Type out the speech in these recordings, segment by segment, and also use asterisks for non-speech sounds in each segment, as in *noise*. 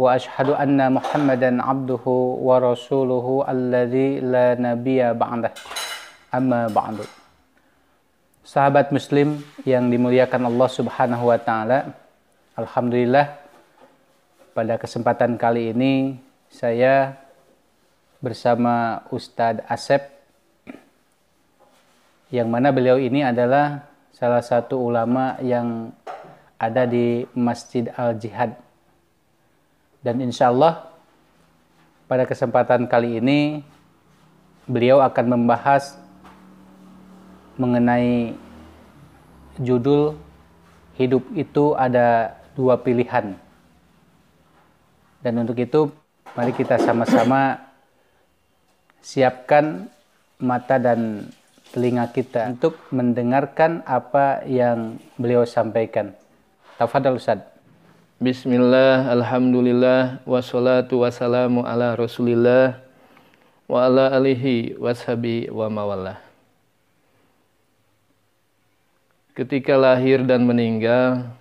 wa anna muhammadan abduhu wa rasuluhu alladhi la nabiyya بعده amma ba'du Sahabat muslim yang dimuliakan Allah subhanahu wa ta'ala Alhamdulillah pada kesempatan kali ini saya bersama Ustadz Asep yang mana beliau ini adalah salah satu ulama yang ada di Masjid Al-Jihad dan insya Allah pada kesempatan kali ini beliau akan membahas mengenai judul hidup itu ada dua pilihan. Dan untuk itu mari kita sama-sama siapkan mata dan telinga kita untuk mendengarkan apa yang beliau sampaikan. Tafadhal Ustaz. Bismillah, Alhamdulillah, wassalatu wassalamu ala rasulillah wa ala alihi washabi wa mawallah. Ketika lahir dan meninggal,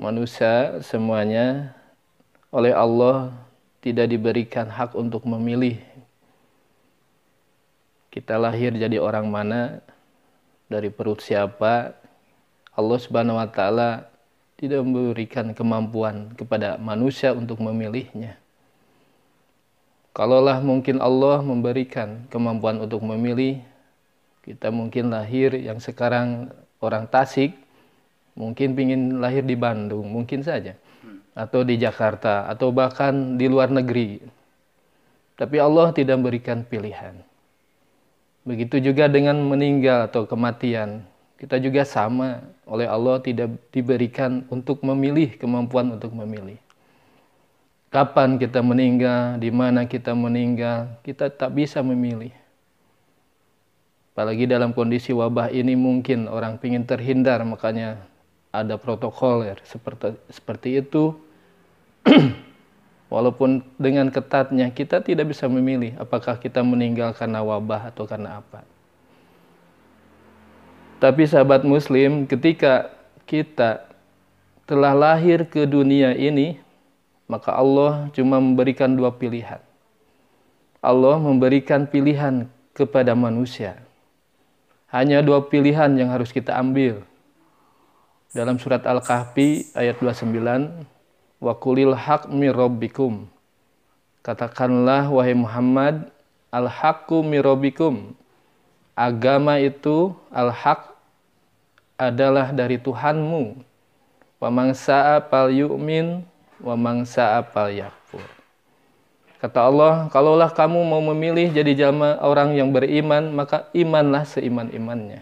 manusia semuanya oleh Allah tidak diberikan hak untuk memilih. Kita lahir jadi orang mana, dari perut siapa, Allah Subhanahu wa taala tidak memberikan kemampuan kepada manusia untuk memilihnya. Kalaulah mungkin Allah memberikan kemampuan untuk memilih, kita mungkin lahir yang sekarang orang Tasik, mungkin ingin lahir di Bandung, mungkin saja. Hmm. Atau di Jakarta, atau bahkan di luar negeri. Tapi Allah tidak memberikan pilihan. Begitu juga dengan meninggal atau kematian kita juga sama oleh Allah tidak diberikan untuk memilih, kemampuan untuk memilih. Kapan kita meninggal, di mana kita meninggal, kita tak bisa memilih. Apalagi dalam kondisi wabah ini mungkin orang ingin terhindar, makanya ada protokol ya, seperti, seperti itu. *clears throat* Walaupun dengan ketatnya kita tidak bisa memilih apakah kita meninggal karena wabah atau karena apa. Tapi sahabat muslim, ketika kita telah lahir ke dunia ini, maka Allah cuma memberikan dua pilihan. Allah memberikan pilihan kepada manusia. Hanya dua pilihan yang harus kita ambil. Dalam surat Al-Kahfi ayat 29, Wa kulil haq Katakanlah, wahai Muhammad, al-haqqu mirobikum agama itu al-haq adalah dari Tuhanmu. Pamangsa apal yu'min, wamangsa apal yakfur. Kata Allah, kalaulah kamu mau memilih jadi jama orang yang beriman, maka imanlah seiman-imannya.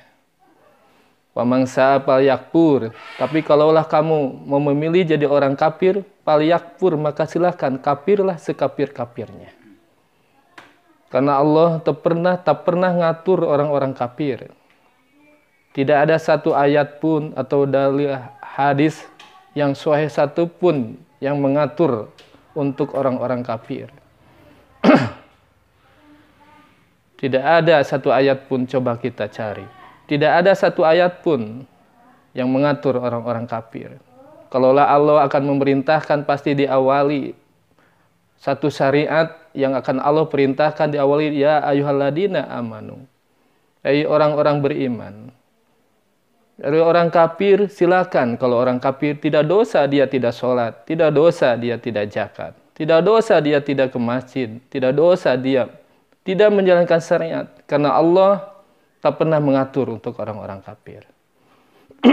Wamangsa apal yakfur. Tapi kalaulah kamu mau memilih jadi orang kafir, pal yakfur, maka silahkan kafirlah sekapir-kapirnya. Karena Allah tak pernah tak pernah ngatur orang-orang kafir. Tidak ada satu ayat pun atau dalil hadis yang sahih satu pun yang mengatur untuk orang-orang kafir. *clears throat* Tidak ada satu ayat pun coba kita cari. Tidak ada satu ayat pun yang mengatur orang-orang kafir. Kalaulah Allah akan memerintahkan pasti diawali satu syariat yang akan Allah perintahkan diawali ya ayuhaladina amanu. Hai orang-orang beriman. Dari orang kafir silakan kalau orang kafir tidak dosa dia tidak sholat, tidak dosa dia tidak zakat, tidak dosa dia tidak ke masjid, tidak dosa dia tidak menjalankan syariat karena Allah tak pernah mengatur untuk orang-orang kafir. *clears throat*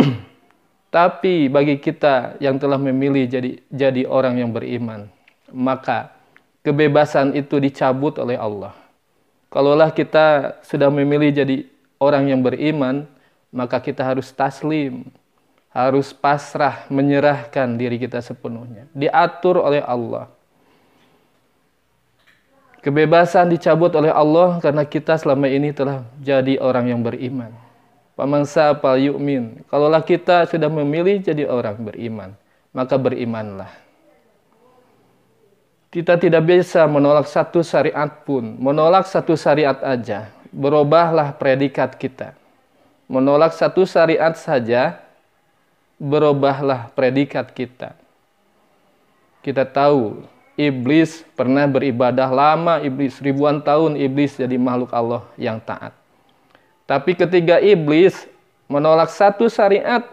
Tapi bagi kita yang telah memilih jadi jadi orang yang beriman, maka kebebasan itu dicabut oleh Allah. Kalaulah kita sudah memilih jadi orang yang beriman, maka kita harus taslim, harus pasrah menyerahkan diri kita sepenuhnya, diatur oleh Allah. Kebebasan dicabut oleh Allah karena kita selama ini telah jadi orang yang beriman. Pamangsa pal yu'min. Kalaulah kita sudah memilih jadi orang beriman, maka berimanlah. Kita tidak bisa menolak satu syariat pun, menolak satu syariat aja. Berubahlah predikat kita. Menolak satu syariat saja, berubahlah predikat kita. Kita tahu iblis pernah beribadah lama, iblis ribuan tahun iblis jadi makhluk Allah yang taat. Tapi ketika iblis menolak satu syariat,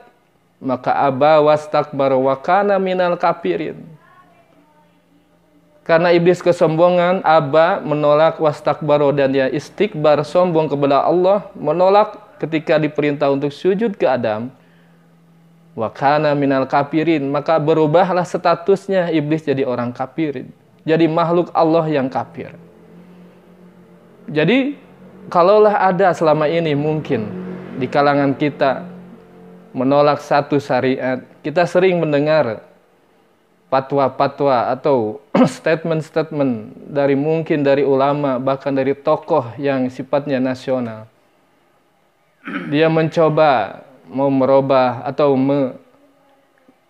maka aba wastakbar wa minal kapirin. Karena iblis kesombongan, aba menolak wastakbaro dan dia istikbar sombong kepada Allah, menolak ketika diperintah untuk sujud ke Adam. Wakana minal kafirin, maka berubahlah statusnya iblis jadi orang kafirin. Jadi makhluk Allah yang kafir. Jadi kalaulah ada selama ini mungkin di kalangan kita menolak satu syariat, kita sering mendengar patwa-patwa atau *clears throat* statement-statement dari mungkin dari ulama bahkan dari tokoh yang sifatnya nasional. Dia mencoba mau merubah atau me,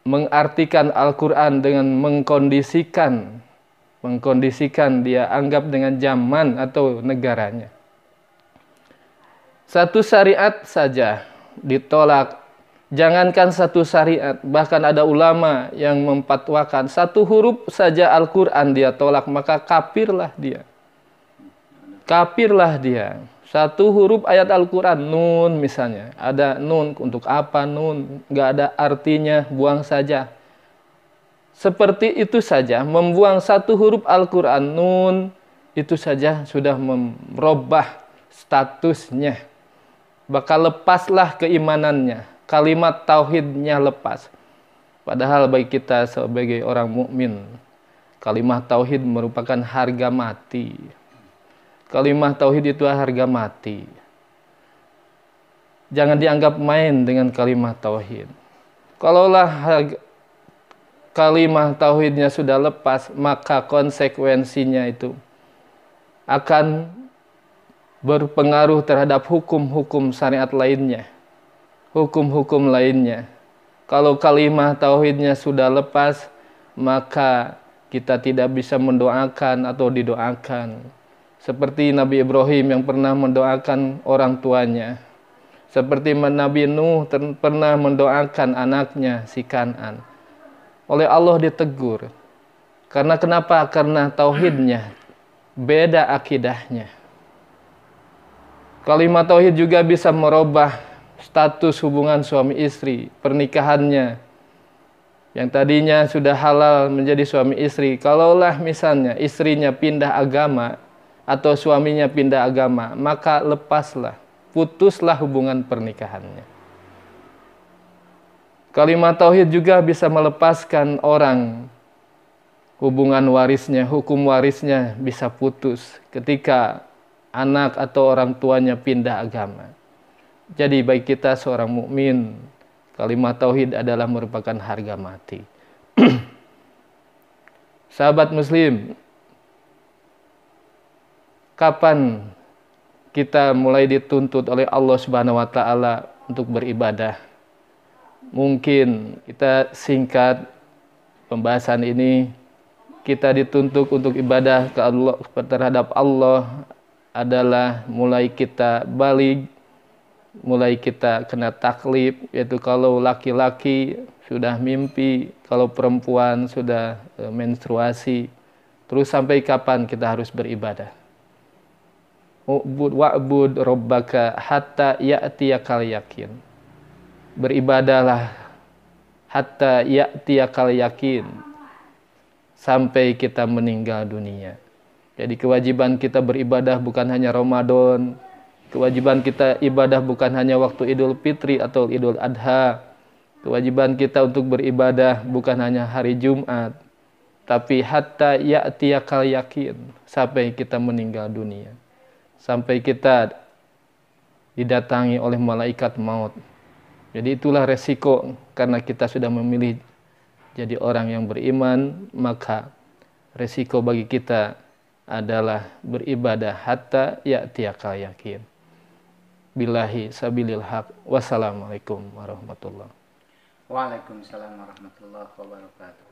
mengartikan Al-Qur'an dengan mengkondisikan mengkondisikan dia anggap dengan zaman atau negaranya. Satu syariat saja ditolak Jangankan satu syariat, bahkan ada ulama yang mempatwakan satu huruf saja Al-Quran dia tolak, maka kapirlah dia. kapirlah dia. Satu huruf ayat Al-Quran, nun misalnya. Ada nun, untuk apa nun? Gak ada artinya, buang saja. Seperti itu saja, membuang satu huruf Al-Quran, nun, itu saja sudah merubah statusnya. Bakal lepaslah keimanannya kalimat tauhidnya lepas. Padahal bagi kita sebagai orang mukmin, kalimat tauhid merupakan harga mati. Kalimat tauhid itu harga mati. Jangan dianggap main dengan kalimat tauhid. Kalaulah kalimat tauhidnya sudah lepas, maka konsekuensinya itu akan berpengaruh terhadap hukum-hukum syariat lainnya hukum-hukum lainnya. Kalau kalimah tauhidnya sudah lepas, maka kita tidak bisa mendoakan atau didoakan. Seperti Nabi Ibrahim yang pernah mendoakan orang tuanya. Seperti Nabi Nuh pernah mendoakan anaknya si Kanan. Oleh Allah ditegur. Karena kenapa? Karena tauhidnya beda akidahnya. Kalimat tauhid juga bisa merubah status hubungan suami istri, pernikahannya yang tadinya sudah halal menjadi suami istri. Kalaulah misalnya istrinya pindah agama atau suaminya pindah agama, maka lepaslah, putuslah hubungan pernikahannya. Kalimat tauhid juga bisa melepaskan orang. Hubungan warisnya, hukum warisnya bisa putus ketika anak atau orang tuanya pindah agama. Jadi baik kita seorang mukmin, kalimat tauhid adalah merupakan harga mati. *clears throat* Sahabat muslim, kapan kita mulai dituntut oleh Allah Subhanahu wa taala untuk beribadah? Mungkin kita singkat pembahasan ini kita dituntut untuk ibadah ke Allah terhadap Allah adalah mulai kita balik mulai kita kena taklip yaitu kalau laki-laki sudah mimpi, kalau perempuan sudah e, menstruasi. Terus sampai kapan kita harus beribadah? wa'bud rabbaka hatta ya'tiyakal yakin. Beribadahlah hatta ya'tiyakal yakin sampai kita meninggal dunia. Jadi kewajiban kita beribadah bukan hanya Ramadan, Kewajiban kita ibadah bukan hanya waktu Idul Fitri atau Idul Adha. Kewajiban kita untuk beribadah bukan hanya hari Jumat, tapi hatta ya'tiyakal yakin sampai kita meninggal dunia. Sampai kita didatangi oleh malaikat maut. Jadi itulah resiko karena kita sudah memilih jadi orang yang beriman, maka resiko bagi kita adalah beribadah hatta ya'tiyakal yakin billahi sabilil haq. Wassalamualaikum warahmatullahi Waalaikumsalam warahmatullahi wabarakatuh.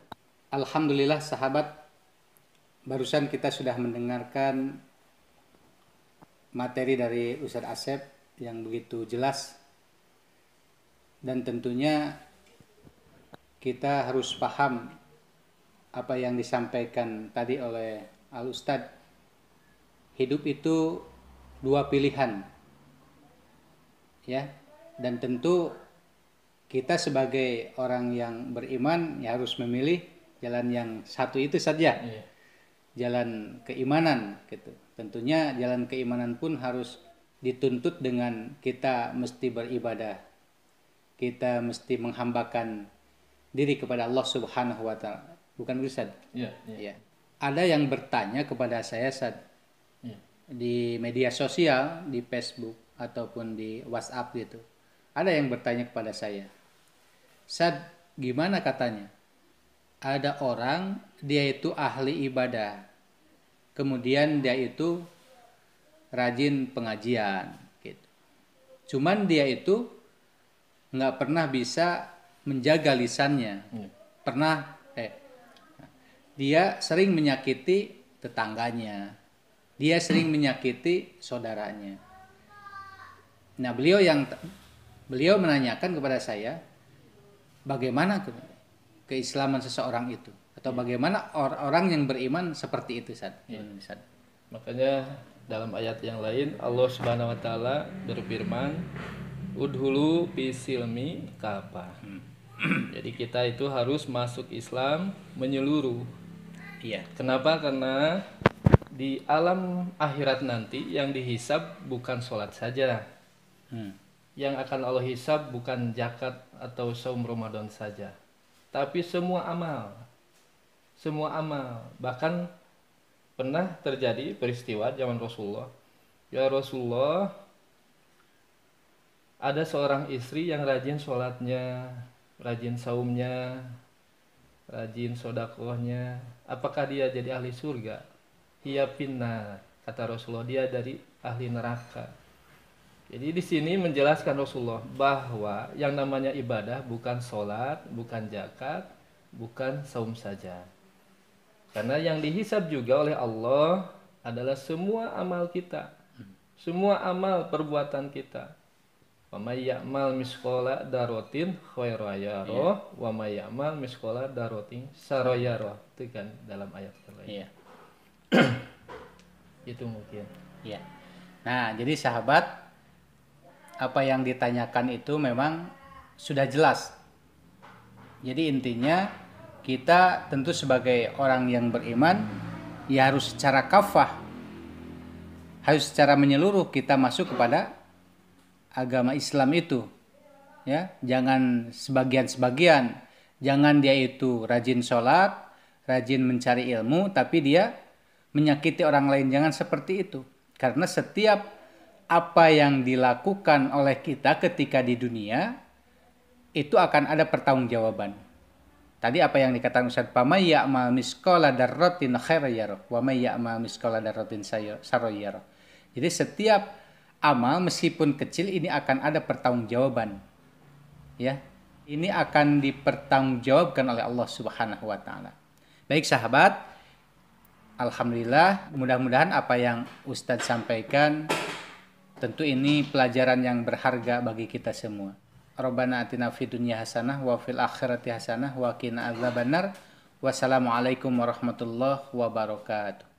Alhamdulillah sahabat, barusan kita sudah mendengarkan materi dari Ustaz Asep yang begitu jelas dan tentunya kita harus paham apa yang disampaikan tadi oleh Al Ustad. Hidup itu dua pilihan, ya dan tentu kita sebagai orang yang beriman ya harus memilih jalan yang satu itu saja iya. jalan keimanan gitu tentunya jalan keimanan pun harus dituntut dengan kita mesti beribadah kita mesti menghambakan diri kepada Allah Subhanahu wa taala bukan Ustaz iya, iya. ya ada yang bertanya kepada saya saat iya. di media sosial di Facebook ataupun di WhatsApp gitu. Ada yang bertanya kepada saya, Sad, gimana katanya? Ada orang, dia itu ahli ibadah. Kemudian dia itu rajin pengajian. Gitu. Cuman dia itu nggak pernah bisa menjaga lisannya. Hmm. Pernah, eh, dia sering menyakiti tetangganya. Dia sering menyakiti saudaranya Nah, beliau yang beliau menanyakan kepada saya bagaimana ke, keislaman seseorang itu atau ya. bagaimana or, orang yang beriman seperti itu saat hmm. Ya. Makanya dalam ayat yang lain Allah Subhanahu wa taala berfirman udhulu pisilmi kapa. Hmm. *clears throat* Jadi kita itu harus masuk Islam menyeluruh. Iya. Kenapa? Karena di alam akhirat nanti yang dihisab bukan sholat saja, Hmm. Yang akan Allah hisab bukan jakat atau saum Ramadan saja, tapi semua amal. Semua amal. Bahkan pernah terjadi peristiwa zaman Rasulullah. Ya Rasulullah, ada seorang istri yang rajin sholatnya, rajin saumnya, rajin sodakohnya. Apakah dia jadi ahli surga? Ia pindah kata Rasulullah, dia dari ahli neraka jadi di sini menjelaskan Rasulullah bahwa yang namanya ibadah bukan sholat, bukan zakat, bukan saum saja. Karena yang dihisab juga oleh Allah adalah semua amal kita. Semua amal perbuatan kita. Wa miskola ya'mal darotin khairayaro iya. wa miskola ya'mal darotin sarayaro. Ya Itu kan dalam ayat lain. Iya. *clears throat* Itu mungkin. Iya. Nah, jadi sahabat apa yang ditanyakan itu memang sudah jelas. Jadi intinya kita tentu sebagai orang yang beriman ya harus secara kafah harus secara menyeluruh kita masuk kepada agama Islam itu. Ya, jangan sebagian-sebagian. Jangan dia itu rajin sholat, rajin mencari ilmu, tapi dia menyakiti orang lain. Jangan seperti itu. Karena setiap apa yang dilakukan oleh kita ketika di dunia itu akan ada pertanggungjawaban. Tadi apa yang dikatakan Ustaz Pamay ya'mal miskola darrotin khair yaroh. Wa may ya'mal miskola darrotin sayyar. Jadi setiap amal meskipun kecil ini akan ada pertanggungjawaban. Ya. Ini akan dipertanggungjawabkan oleh Allah Subhanahu wa taala. Baik sahabat, alhamdulillah mudah-mudahan apa yang Ustadz sampaikan Tentu ini pelajaran yang berharga bagi kita semua. Rabbana atina fid dunya hasanah wa fil akhirati hasanah wa qina adzabannar. Wassalamualaikum warahmatullahi wabarakatuh.